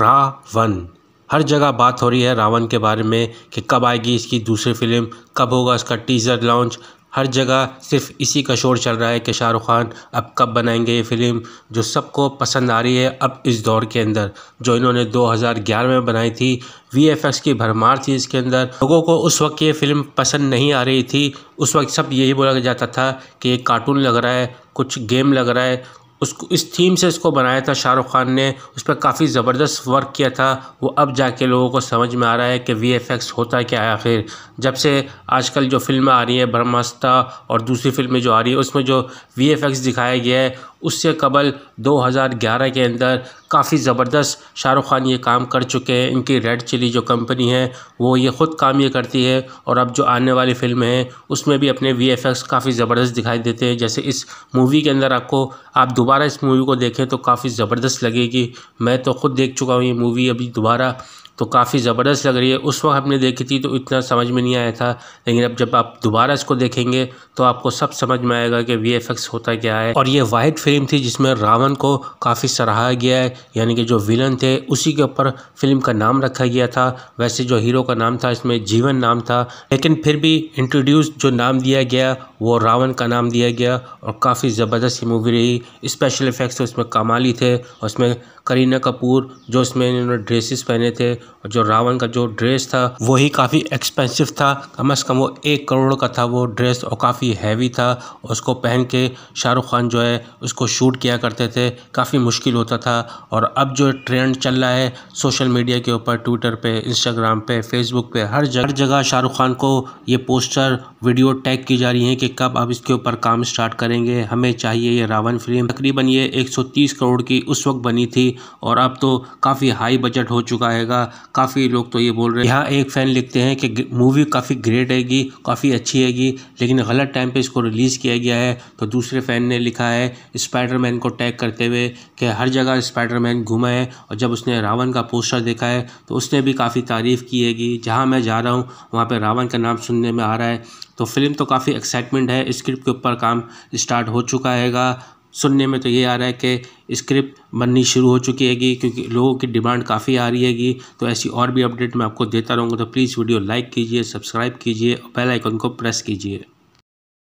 रावण हर जगह बात हो रही है रावण के बारे में कि कब आएगी इसकी दूसरी फिल्म कब होगा इसका टीज़र लॉन्च हर जगह सिर्फ इसी का शोर चल रहा है कि शाहरुख खान अब कब बनाएंगे ये फ़िल्म जो सबको पसंद आ रही है अब इस दौर के अंदर जो इन्होंने 2011 में बनाई थी वीएफएक्स की भरमार थी इसके अंदर लोगों को उस वक्त ये फ़िल्म पसंद नहीं आ रही थी उस वक्त सब यही बोला जाता था कि एक कार्टून लग रहा है कुछ गेम लग रहा है उसको इस थीम से इसको बनाया था शाहरुख खान ने उस पर काफ़ी ज़बरदस्त वर्क किया था वो अब जाके लोगों को समझ में आ रहा है कि वी होता क्या है आखिर जब से आजकल जो फिल्में आ रही हैं ब्रह्मास्ता और दूसरी फिल्में जो आ रही है उसमें जो वी दिखाया गया है उससे कबल 2011 के अंदर काफ़ी ज़बरदस्त शाहरुख खान ये काम कर चुके हैं इनकी रेड चिली जो कंपनी है वो ये ख़ुद काम ये करती है और अब जो आने वाली फिल्म है उसमें भी अपने वी काफ़ी ज़बरदस्त दिखाई देते हैं जैसे इस मूवी के अंदर आपको आप दोबारा दोबारा इस मूवी को देखें तो काफ़ी ज़बरदस्त लगेगी मैं तो खुद देख चुका हूँ ये मूवी अभी दोबारा तो काफ़ी ज़बरदस्त लग रही है उस वक्त हमने देखी थी तो इतना समझ में नहीं आया था लेकिन अब जब आप दोबारा इसको देखेंगे तो आपको सब समझ में आएगा कि वी होता क्या है और ये वाइट फिल्म थी जिसमें रावण को काफ़ी सराहा गया है यानी कि जो विलन थे उसी के ऊपर फिल्म का नाम रखा गया था वैसे जो हीरो का नाम था इसमें जीवन नाम था लेकिन फिर भी इंट्रोड्यूस जो नाम दिया गया वो रावण का नाम दिया गया और काफ़ी ज़बरदस्त ये मूवी रही स्पेशल इफ़ेक्ट्स तो उसमें कमाली थे और उसमें करीना कपूर जो उसमें इन्होंने ड्रेसेस पहने थे और जो रावण का जो ड्रेस था वही काफ़ी एक्सपेंसिव था कम अज़ कम वो एक करोड़ का था वो ड्रेस और काफ़ी हैवी था उसको पहन के शाहरुख खान जो है उसको शूट किया करते थे काफ़ी मुश्किल होता था और अब जो ट्रेंड चल रहा है सोशल मीडिया के ऊपर ट्विटर पर इंस्टाग्राम पर फेसबुक पे हर जगह हर जगह शाहरुख खान को ये पोस्टर वीडियो टैग की जा रही है कि कब आप इसके ऊपर काम स्टार्ट करेंगे हमें चाहिए ये रावण फिल्म तकरीबन ये 130 करोड़ की उस वक्त बनी थी और अब तो काफ़ी हाई बजट हो चुका हैगा काफ़ी लोग तो ये बोल रहे हैं यहाँ एक फ़ैन लिखते हैं कि मूवी काफ़ी ग्रेट आएगी काफ़ी अच्छी आएगी लेकिन गलत टाइम पर इसको रिलीज़ किया गया है तो दूसरे फ़ैन ने लिखा है स्पाइडरमैन को टैग करते हुए कि हर जगह स्पाइडरमैन मैन है और जब उसने रावण का पोस्टर देखा है तो उसने भी काफ़ी तारीफ़ की हैगी जहाँ मैं जा रहा हूँ वहाँ पर रावण का नाम सुनने में आ रहा है तो फिल्म तो काफ़ी एक्साइटमेंट है स्क्रिप्ट के ऊपर काम स्टार्ट हो चुका हैगा सुनने में तो ये आ रहा है कि स्क्रिप्ट बननी शुरू हो चुकी हैगी क्योंकि लोगों की डिमांड काफ़ी आ रही हैगी तो ऐसी और भी अपडेट मैं आपको देता रहूँगा तो प्लीज़ वीडियो लाइक कीजिए सब्सक्राइब कीजिए और बेल आइकन को प्रेस कीजिए